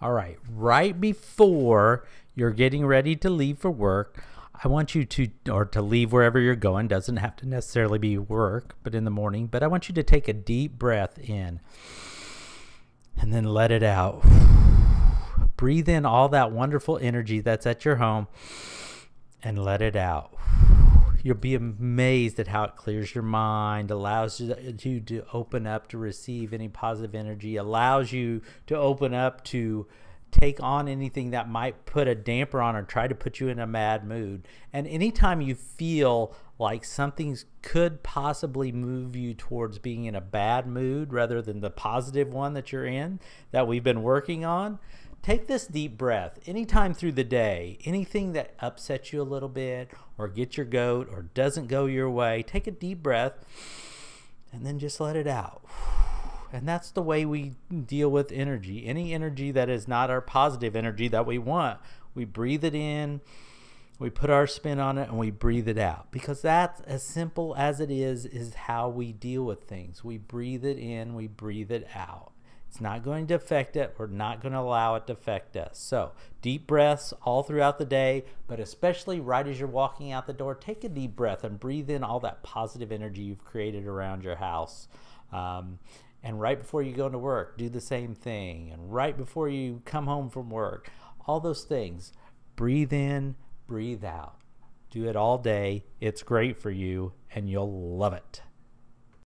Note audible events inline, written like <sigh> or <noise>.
All right, right before you're getting ready to leave for work, I want you to, or to leave wherever you're going, doesn't have to necessarily be work, but in the morning, but I want you to take a deep breath in and then let it out. <sighs> Breathe in all that wonderful energy that's at your home and let it out you'll be amazed at how it clears your mind, allows you to, open up to receive any positive energy, allows you to open up to take on anything that might put a damper on or try to put you in a mad mood. And anytime you feel like something could possibly move you towards being in a bad mood rather than the positive one that you're in that we've been working on, take this deep breath anytime through the day. Anything that upsets you a little bit or gets your goat or doesn't go your way, take a deep breath and then just let it out. And that's the way we deal with energy. Any energy that is not our positive energy that we want, we breathe it in, we put our spin on it, and we breathe it out. Because that's as simple as it is, is how we deal with things. We breathe it in, we breathe it out. It's not going to affect it. We're not going to allow it to affect us. So, deep breaths all throughout the day, but especially right as you're walking out the door, take a deep breath and breathe in all that positive energy you've created around your house. Um, and right before you go into work, do the same thing. And right before you come home from work, all those things. Breathe in, breathe out. Do it all day. It's great for you, and you'll love it.